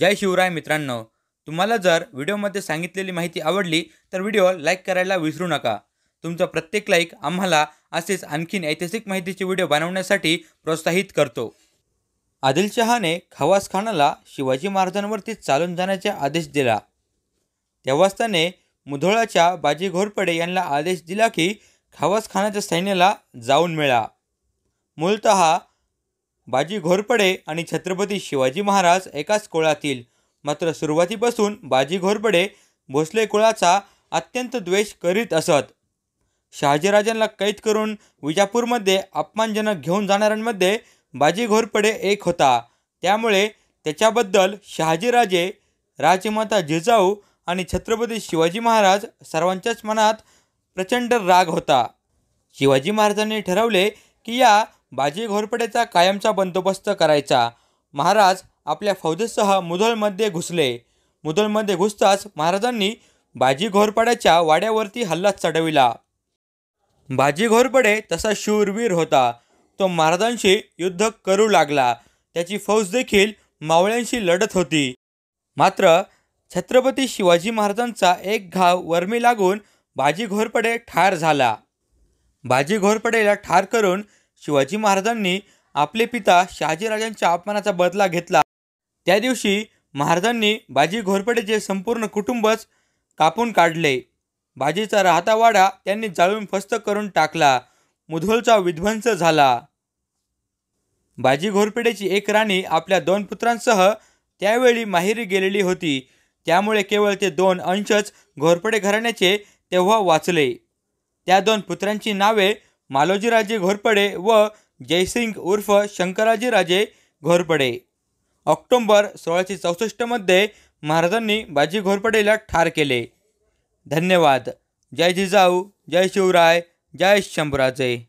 जय शिवराय मित्रांनो तुम्हाला जर व्हिडिओमध्ये सांगितलेली माहिती आवडली तर व्हिडिओ लाईक करायला विसरू नका तुमचा प्रत्येक लाईक आम्हाला असेच आणखीन ऐतिहासिक माहितीचे व्हिडिओ बनवण्यासाठी प्रोत्साहित करतो आदिलशहाने खवास खानाला शिवाजी महाराजांवरती चालून जाण्याचे आदेश दिला तेव्हाच त्याने मुधोळाच्या बाजी घोरपडे यांना आदेश दिला की खवास खानाच्या सैन्याला जाऊन मिळा मूलत बाजी घोरपडे आणि छत्रपती शिवाजी महाराज एकाच कुळातील मात्र सुरुवातीपासून बाजी घोरपडे भोसले कुळाचा अत्यंत द्वेष करीत असत शहाजीराजांना कैद करून विजापूरमध्ये अपमानजनक घेऊन जाणाऱ्यांमध्ये बाजी घोरपडे एक होता त्यामुळे त्याच्याबद्दल शहाजीराजे राजमाता जिजाऊ आणि छत्रपती शिवाजी महाराज सर्वांच्याच मनात प्रचंड राग होता शिवाजी महाराजांनी ठरवले की या बाजी घोरपडेचा कायमचा बंदोबस्त करायचा महाराज आपल्या फौजेसह मुधोलमध्ये घुसले मुधोलमध्ये घुसताच महाराजांनी बाजी घोरपड्याच्या वाड्यावरती हल्ला चढविला बाजी घोरपडे तसा शूरवीर होता तो महाराजांशी युद्ध करू लागला त्याची फौज देखील मावळ्यांशी लढत होती मात्र छत्रपती शिवाजी महाराजांचा एक घाव वर्मी लागून बाजी घोरपडे ठार झाला बाजी घोरपडेला ठार करून शिवाजी महाराजांनी आपले पिता शहाजीराजांच्या अपमानाचा बदला घेतला त्या दिवशी महाराजांनी बाजी घोरपडेचे संपूर्ण कुटुंबच कापून काढले बाजीचा राहता वाडा त्यांनी जाळून फस्त करून टाकला मुधोलचा विध्वंस झाला बाजी घोरपडेची एक राणी आपल्या दोन पुत्रांसह त्यावेळी माहेरी गेलेली होती त्यामुळे केवळ ते दोन अंशच घोरपडे घराण्याचे तेव्हा वाचले त्या दोन पुत्रांची नावे मालोजीराजे घोरपडे व जयसिंग उर्फ शंकराजीराजे घोरपडे ऑक्टोंबर सोळाशे चौसष्टमध्ये महाराजांनी बाजी घोरपडेला ठार केले धन्यवाद जय जिजाऊ जय शिवराय जय शंभूराजे